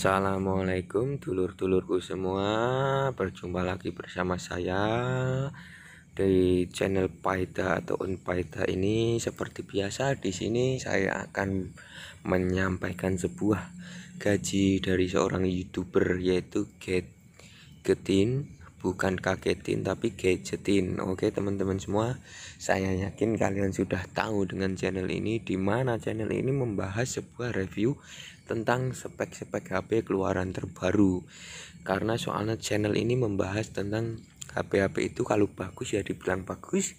Assalamualaikum dulur-dulurku semua Berjumpa lagi bersama saya Di channel Paida atau Unpaida ini Seperti biasa di sini saya akan menyampaikan sebuah gaji dari seorang youtuber yaitu Get Getin bukan kagetin tapi gadgetin oke teman-teman semua saya yakin kalian sudah tahu dengan channel ini di mana channel ini membahas sebuah review tentang spek-spek HP keluaran terbaru karena soalnya channel ini membahas tentang HP-HP itu kalau bagus ya dibilang bagus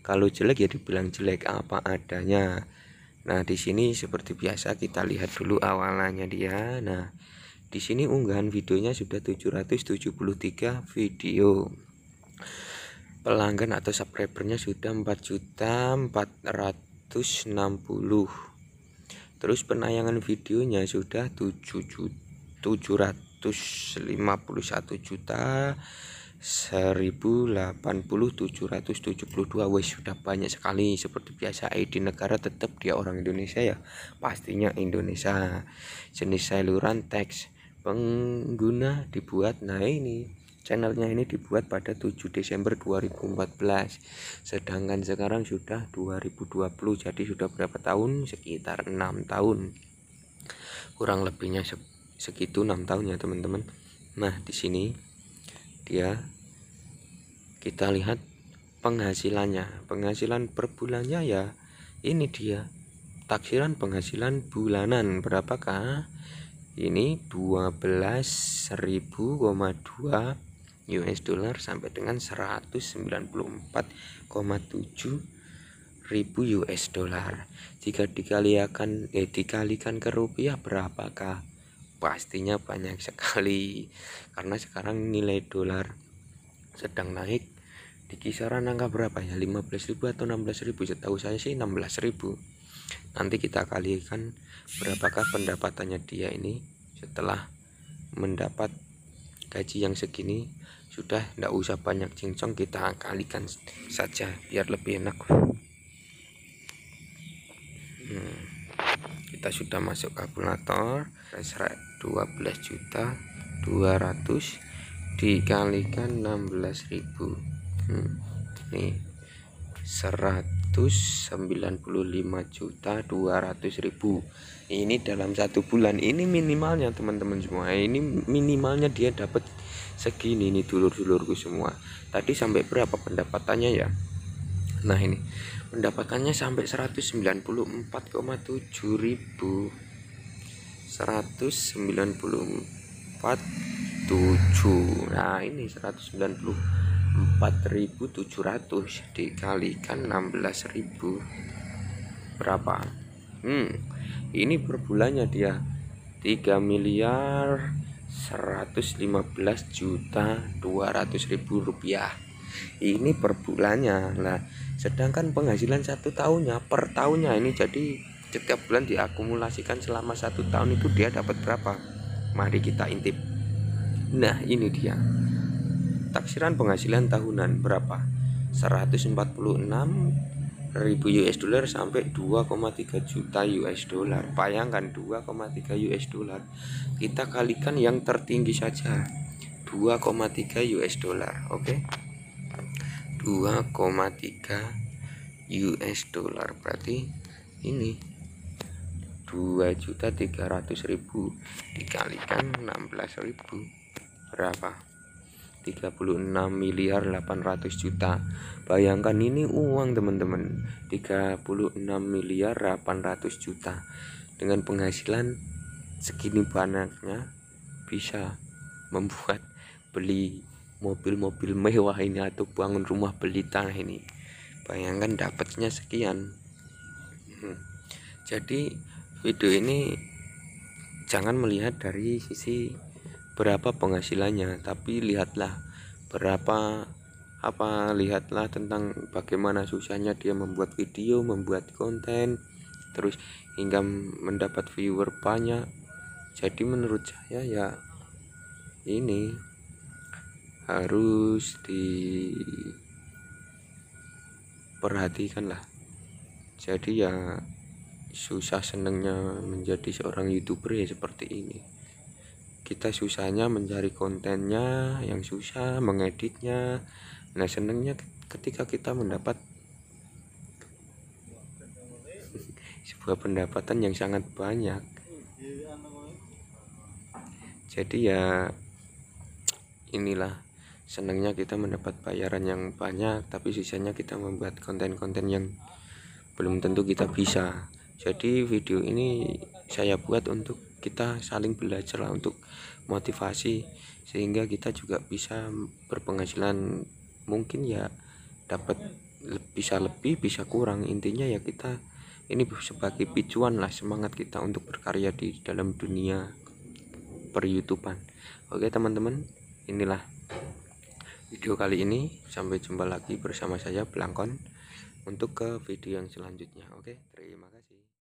kalau jelek ya dibilang jelek apa adanya nah di sini seperti biasa kita lihat dulu awalannya dia nah di sini unggahan videonya sudah 773 video. Pelanggan atau subscribernya sudah 4 juta 460. Terus penayangan videonya sudah 7 juta 751 juta 187772 wes sudah banyak sekali seperti biasa ID negara tetap dia orang Indonesia ya pastinya Indonesia jenis saluran teks pengguna dibuat nah ini channelnya ini dibuat pada 7 Desember 2014 sedangkan sekarang sudah 2020 jadi sudah berapa tahun sekitar enam tahun kurang lebihnya segitu enam tahun ya teman-teman nah di sini dia kita lihat penghasilannya penghasilan per bulannya ya ini dia taksiran penghasilan bulanan berapakah ini 12.000,2 US dollar sampai dengan 194,7 ribu US dollar jika dikalikan eh, dikalikan ke rupiah berapakah pastinya banyak sekali karena sekarang nilai dolar sedang naik di kisaran angka berapa ya 15.000 atau 16.000 setahu saya sih 16.000 nanti kita kalikan berapakah pendapatannya dia ini setelah mendapat gaji yang segini sudah tidak usah banyak cincong kita kalikan saja biar lebih enak hmm. kita sudah masuk kalkulator 12 juta 200 dikalikan 16.000 hmm. nih 100 juta ribu ini dalam satu bulan ini minimalnya teman-teman semua ini minimalnya dia dapat segini ini dulur-dulurku semua tadi sampai berapa pendapatannya ya nah ini pendapatannya sampai 194,7 ribu 194 7 nah ini 190 4700 dikalikan 16.000 berapa hmm ini per bulannya dia 3 miliar 115 juta 200 ribu rupiah ini per bulannya lah sedangkan penghasilan satu tahunnya per tahunnya ini jadi setiap bulan diakumulasikan selama satu tahun itu dia dapat berapa mari kita intip nah ini dia Taksiran penghasilan tahunan berapa? 146 ribu US dollar sampai 2,3 juta US dollar. Bayangkan 2,3 US dollar. Kita kalikan yang tertinggi saja. 2,3 US dollar, oke. Okay? 2,3 US dollar berarti ini 2.300.000 dikalikan 16.000 berapa? 36 miliar 800 juta Bayangkan ini uang teman-teman 36 miliar 800 juta Dengan penghasilan segini banyaknya Bisa membuat beli mobil-mobil mewah ini Atau bangun rumah beli tanah ini Bayangkan dapatnya sekian hmm. Jadi video ini jangan melihat dari sisi berapa penghasilannya tapi lihatlah berapa apa lihatlah tentang bagaimana susahnya dia membuat video membuat konten terus hingga mendapat viewer banyak jadi menurut saya ya ini harus diperhatikan lah jadi ya susah senengnya menjadi seorang youtuber ya seperti ini kita susahnya mencari kontennya yang susah mengeditnya nah senangnya ketika kita mendapat sebuah pendapatan yang sangat banyak jadi ya inilah senangnya kita mendapat bayaran yang banyak tapi sisanya kita membuat konten-konten yang belum tentu kita bisa jadi video ini saya buat untuk kita saling belajar lah untuk motivasi sehingga kita juga bisa berpenghasilan mungkin ya dapat bisa lebih bisa kurang intinya ya kita ini sebagai picuan lah semangat kita untuk berkarya di dalam dunia per oke teman-teman inilah video kali ini sampai jumpa lagi bersama saya pelangkon untuk ke video yang selanjutnya oke terima kasih